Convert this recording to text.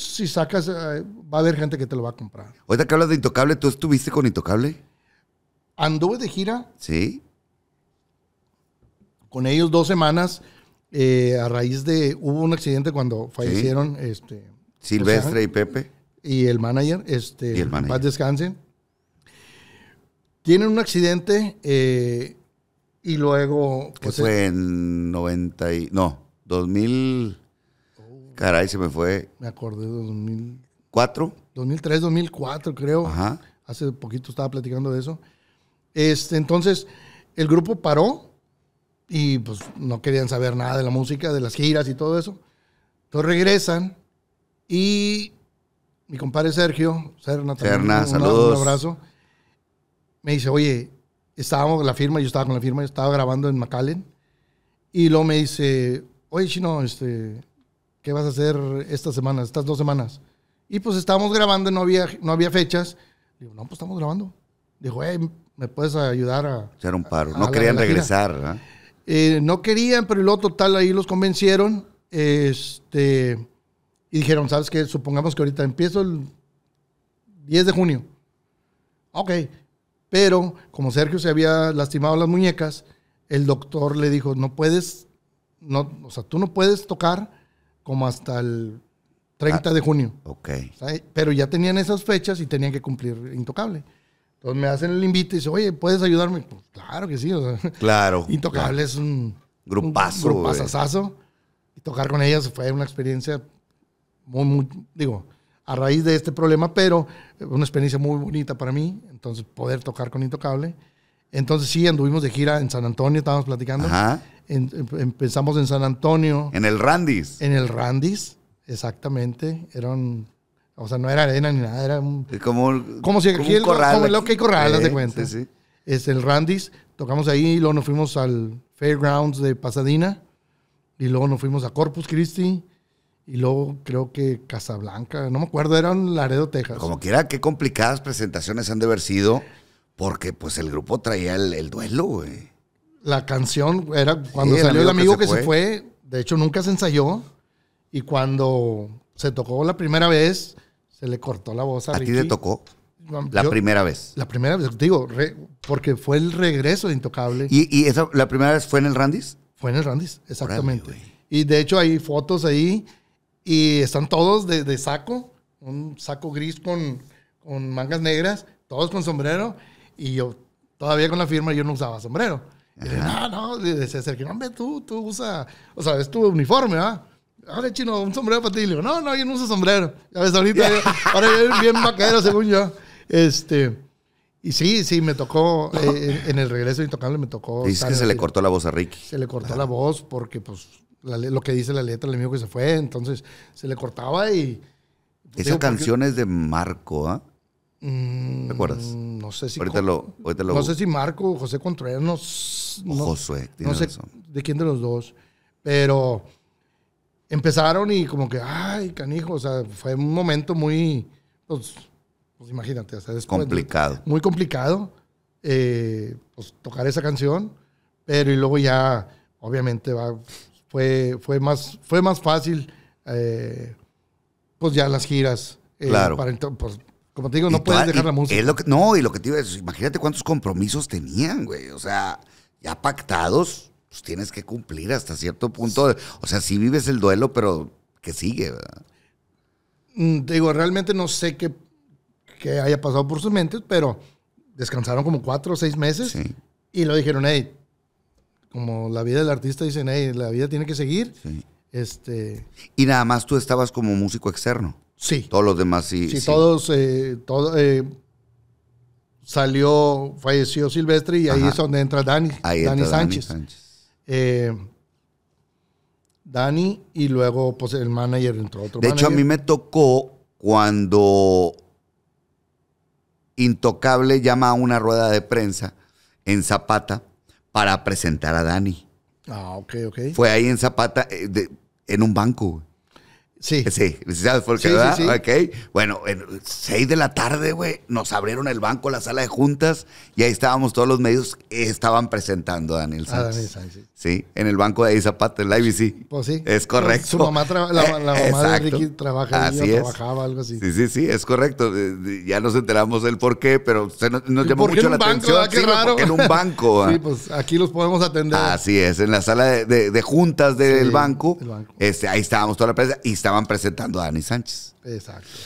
Pues, si sacas, eh, va a haber gente que te lo va a comprar. Ahorita que hablas de Intocable, ¿tú estuviste con Intocable? Anduve de gira. Sí. Con ellos dos semanas, eh, a raíz de, hubo un accidente cuando fallecieron, este. Silvestre y Pepe. Y el manager, este. Y el manager. Paz descansen. Tienen un accidente eh, y luego. Pues, fue en 90 y, no, 2000. Caray, se me fue. Me acordé de 2004. 2003, 2004, creo. Ajá. Hace poquito estaba platicando de eso. Este, entonces, el grupo paró y pues no querían saber nada de la música, de las giras y todo eso. Entonces regresan y mi compadre Sergio, Serna, un, saludos. Un abrazo. Me dice, oye, estábamos con la firma, yo estaba con la firma, yo estaba grabando en McAllen. Y luego me dice, oye, Chino, este, ¿qué vas a hacer esta semana, estas dos semanas? Y pues estábamos grabando, no había, no había fechas. Digo, no, pues estamos grabando. Dijo, hey, ¿me puedes ayudar a... Hacer un paro. no querían regresar, ¿ah? ¿eh? no querían, pero luego total ahí los convencieron. Este, y dijeron, ¿sabes qué? Supongamos que ahorita empiezo el 10 de junio. Ok. Pero como Sergio se había lastimado las muñecas, el doctor le dijo, no puedes, no, o sea, tú no puedes tocar como hasta el 30 ah, de junio. Ok. Pero ya tenían esas fechas y tenían que cumplir Intocable. Entonces me hacen el invito y dicen, oye, ¿puedes ayudarme? Pues, claro que sí. claro. Intocable es un grupazo. Un grupazazazo. Y tocar con ellas fue una experiencia muy, muy, digo, a raíz de este problema, pero una experiencia muy bonita para mí. Entonces, poder tocar con Intocable. Entonces sí, anduvimos de gira en San Antonio, estábamos platicando. Ajá. empezamos en San Antonio. En el Randis. En el Randis, exactamente. Eran, o sea, no era arena ni nada, era un... Como, si un el, corral. Como el Corral, de cuenta. Es el Randis, tocamos ahí, y luego nos fuimos al Fairgrounds de Pasadena, y luego nos fuimos a Corpus Christi, y luego creo que Casablanca, no me acuerdo, era en Laredo, Texas. Como quiera, qué complicadas presentaciones han de haber sido. Porque pues el grupo traía el, duelo, güey. La canción era cuando salió el amigo, que, se, fue. de hecho nunca se ensayó, y cuando se tocó la primera vez, se le cortó la voz a, Ricky. ti te tocó? La primera vez. La primera vez, digo, porque fue el regreso de Intocable. ¿Y, y esa, la primera vez fue en el Randy's? Fue en el Randy's, exactamente. y de hecho hay fotos ahí y están todos de, de saco, un saco gris con, con, mangas negras, todos con sombrero y yo, todavía con la firma, yo no usaba sombrero. Y dije, no, no, hombre, tú, tú usa, o sea, es tu uniforme, ¿ah? Ahora chino, un sombrero para ti. le digo, no, no, yo no uso sombrero. Ya ves, ahorita, ahora yo bien vaquero, según yo. Este, y sí, sí, me tocó, eh, en, el regreso de Intocable me tocó. Dices que se le cortó la voz a Ricky. Se le cortó la voz porque, pues, lo que dice la letra, el amigo que se fue, entonces se le cortaba y... Pues, Esa canciones canción es de Marco, ¿ah? Mm, ¿Te acuerdas? no sé si. Marco o José Contreras no, sé de quién de los dos. Pero empezaron y como que, ay, canijo, o sea, fue un momento muy. Pues, pues imagínate, o sea, complicado. Muy complicado eh, pues, tocar esa canción. Pero y luego ya, obviamente, va, fue, fue, más, fue más fácil. Eh, pues ya las giras. Eh, claro. pues, no puedes dejar la música. Lo no, y lo que te iba imagínate cuántos compromisos tenían, güey. O sea, ya pactados, pues tienes que cumplir hasta cierto punto. O sea, sí vives el duelo, pero que sigue, ¿verdad? Mm, digo, realmente no sé qué, haya pasado por sus mentes, pero descansaron como cuatro o seis meses y lo dijeron, hey, como la vida del artista dicen, hey, la vida tiene que seguir. Este... Y nada más tú estabas como músico externo. Sí. Todos los demás sí. Sí, todos, eh, todo, eh, salió, falleció Silvestre y ahí es donde entra Dani, Ahí Dani Sánchez. Dani Sánchez. Eh, Dani y luego pues el manager entró otro. De hecho, a mí me tocó cuando Intocable llama a una rueda de prensa en Zapata para presentar a Dani. Ah, ok, ok. Fue ahí en Zapata, en un banco. güey. Sí. Sí, felicidades por qué, ¿verdad? Sí, sí. Bueno, en 6 de la tarde, güey, nos abrieron el banco, la sala de juntas, y ahí estábamos todos los medios, que estaban presentando a Daniel Sánchez. Daniel Sí, en el banco de ahí Zapata, en la IBC. Pues sí. Es correcto. Su mamá, la, mamá de Ricky trabaja trabajaba, algo así. Sí, sí, sí, es correcto. Ya nos enteramos del por qué, pero se nos, llamó mucho la atención. Ah, qué raro. en un banco. Ah. Sí, pues aquí los podemos atender. Así es, en la sala de, juntas del banco, banco, Este, ahí estábamos toda la prensa y estábamos estaban presentando a Dani Sánchez. Exacto.